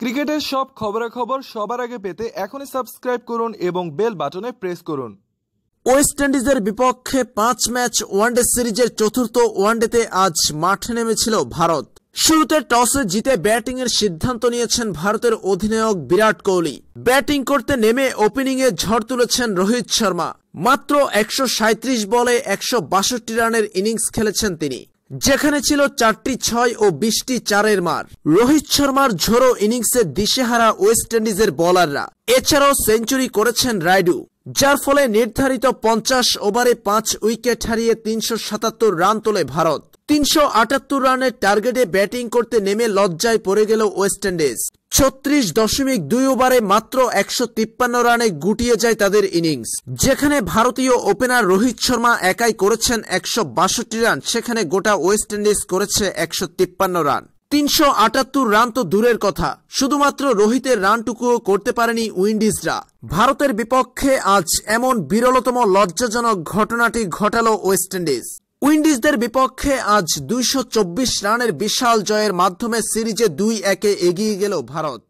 ক্রিকেটের সব খবরাখবর সবার আগে পেতে এখনই সাবস্ক্রাইব করুন এবং বেল বাটনে প্রেস করুন ওয়েস্ট ইন্ডিজের বিপক্ষে পাঁচ ম্যাচ ওয়ানডে সিরিজের চতুর্থ ওয়ানডেতে আজ মাঠে নেমেছিল ভারত শুরুতে টসে জিতে ব্যাটিং এর সিদ্ধান্ত নিয়েছেন ভারতের অধিনায়ক বিরাট কোহলি ব্যাটিং করতে নেমে ওপেনিং এ ঝড় তুলেছেন রোহিত শর্মা মাত্র একশো বলে একশো রানের ইনিংস খেলেছেন তিনি যেখানে ছিল চারটি ছয় ও বিশটি চারের মার রোহিত শর্মার ঝোড়ো ইনিংসে দিশেহারা ওয়েস্ট ইন্ডিজের বোলাররা এছাড়াও সেঞ্চুরি করেছেন রাইডু যার ফলে নির্ধারিত পঞ্চাশ ওভারে পাঁচ উইকেট হারিয়ে তিনশো সাতাত্তর রান তোলে ভারত তিনশো আটাত্তর রানের টার্গেটে ব্যাটিং করতে নেমে লজ্জায় পড়ে গেল ওয়েস্ট ইন্ডিজ ছত্রিশ দশমিক দুই ওভারে মাত্র একশো তিপ্পান্ন রানে গুটিয়ে যায় তাদের ইনিংস যেখানে ভারতীয় ওপেনার রোহিত শর্মা একাই করেছেন একশো বাষট্টি রান সেখানে গোটা ওয়েস্ট ইন্ডিজ করেছে একশো তিপ্পান্ন রান তিনশো আটাত্তর রান তো দূরের কথা শুধুমাত্র রোহিতের রানটুকুও করতে পারেনি উইন্ডিজরা ভারতের বিপক্ষে আজ এমন বিরলতম লজ্জাজনক ঘটনাটি ঘটালো ওয়েস্ট ইন্ডিজ উইন্ডিজদের বিপক্ষে আজ দুইশো রানের বিশাল জয়ের মাধ্যমে সিরিজে দুই একে এগিয়ে গেল ভারত